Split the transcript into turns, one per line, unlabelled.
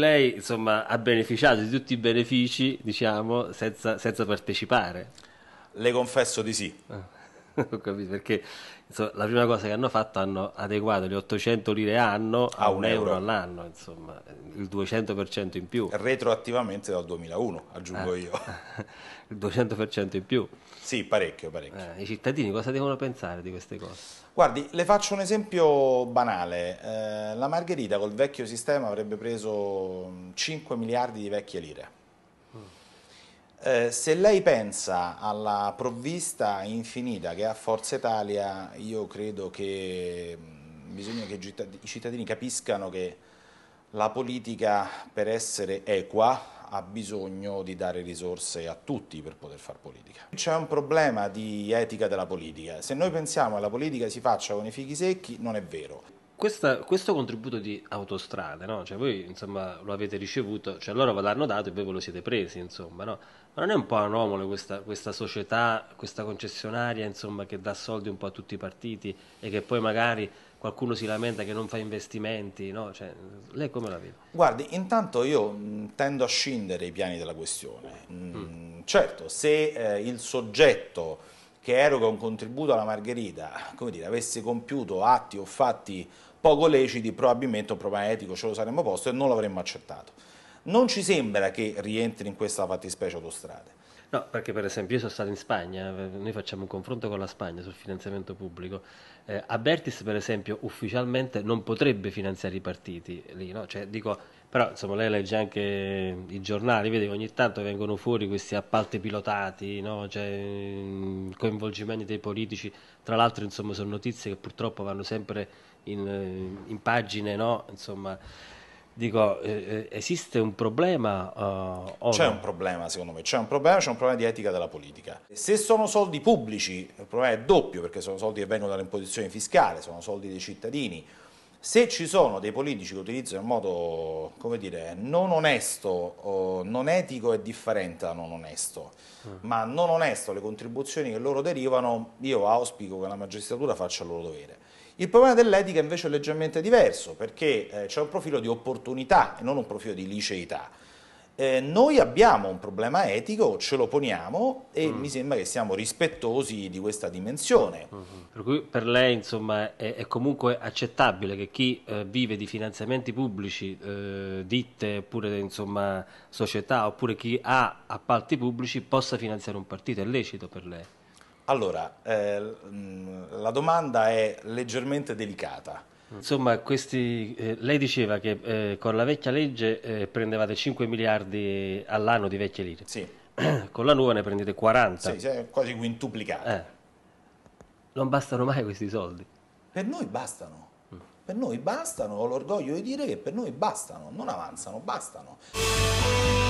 Play insomma, ha beneficiato di tutti i benefici, diciamo, senza, senza partecipare. Le confesso di sì. Ah, ho capito perché insomma, la prima cosa che hanno fatto hanno adeguato le 800 lire all'anno a, a un euro. euro. all'anno, insomma, il 200% in più. Retroattivamente dal 2001, aggiungo eh. io. il 200% in più. Sì, parecchio, parecchio. Eh, I cittadini cosa devono pensare di queste cose?
Guardi, le faccio un esempio banale. Eh, la Margherita col vecchio sistema avrebbe preso 5 mm, miliardi di vecchie lire eh, se lei pensa alla provvista infinita che ha Forza Italia, io credo che mm, bisogna che i cittadini capiscano che la politica per essere equa ha bisogno di dare risorse a tutti per poter fare politica. C'è un problema di etica della politica, se noi pensiamo che la politica si faccia con i fichi secchi non è vero
questa, questo contributo di autostrade, no? cioè voi insomma, lo avete ricevuto, cioè loro ve l'hanno dato e voi ve lo siete presi, insomma, no? ma non è un po' anomalo questa, questa società, questa concessionaria insomma, che dà soldi un po' a tutti i partiti e che poi magari qualcuno si lamenta che non fa investimenti, no? cioè, lei come la vede?
Guardi, intanto io tendo a scindere i piani della questione, mm, mm. certo se eh, il soggetto che eroga un contributo alla Margherita, come dire, avesse compiuto atti o fatti poco leciti, probabilmente un problema etico ce lo saremmo posto e non l'avremmo accettato. Non ci sembra che rientri in questa fattispecie autostrade.
No, perché per esempio io sono stato in Spagna, eh, noi facciamo un confronto con la Spagna sul finanziamento pubblico. Eh, Abertis, per esempio, ufficialmente non potrebbe finanziare i partiti lì, no? Cioè, dico, però insomma, lei legge anche i giornali, vede ogni tanto vengono fuori questi appalti pilotati, no? cioè, coinvolgimenti dei politici. Tra l'altro insomma, sono notizie che purtroppo vanno sempre in, eh, in pagine, no? insomma, dico, eh, eh esiste un problema? Uh, c'è no? un
problema secondo me, c'è un problema, c'è un problema di etica della politica. Se sono soldi pubblici, il problema è doppio perché sono soldi che vengono dall'imposizione fiscale, sono soldi dei cittadini, se ci sono dei politici che utilizzano in modo, come dire, non onesto, non etico è differente da non onesto, mm. ma non onesto le contribuzioni che loro derivano, io auspico che la magistratura faccia il loro dovere. Il problema dell'etica invece è leggermente diverso, perché eh, c'è un profilo di opportunità e non un profilo di liceità eh, noi abbiamo un problema etico, ce lo poniamo e mm. mi sembra che siamo rispettosi di questa dimensione.
Mm-hmm. Per cui per lei insomma è, è comunque accettabile che chi eh, vive di finanziamenti pubblici, eh, ditte oppure insomma società oppure chi ha appalti pubblici possa finanziare un partito, è lecito per lei?
Allora, eh, la domanda è leggermente delicata
Insomma, questi, eh, lei diceva che eh, con la vecchia legge eh, prendevate 5 miliardi all'anno di vecchie lire. Sì. con la nuova ne prendete 40. Sì, quasi quintuplicate. Eh. Non bastano mai questi soldi.
Per noi bastano. Per noi bastano, ho l'orgoglio di dire che per noi bastano, non avanzano, bastano.